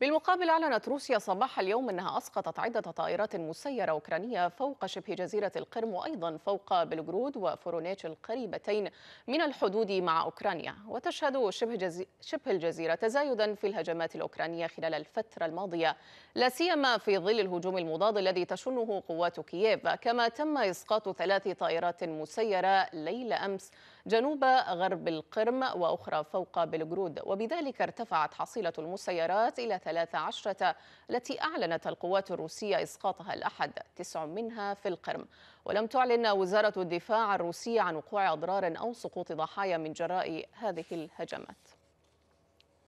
بالمقابل أعلنت روسيا صباح اليوم أنها أسقطت عدة طائرات مسيرة أوكرانية فوق شبه جزيرة القرم وأيضا فوق بلغرود وفورونيتش القريبتين من الحدود مع أوكرانيا وتشهد شبه, جزي... شبه الجزيرة تزايدا في الهجمات الأوكرانية خلال الفترة الماضية لا سيما في ظل الهجوم المضاد الذي تشنه قوات كييف كما تم إسقاط ثلاث طائرات مسيرة ليل أمس جنوب غرب القرم وأخرى فوق بلغرود وبذلك ارتفعت حصيلة المسيرات إلى 13 التي أعلنت القوات الروسية إسقاطها الأحد تسع منها في القرم ولم تعلن وزارة الدفاع الروسية عن وقوع أضرار أو سقوط ضحايا من جراء هذه الهجمات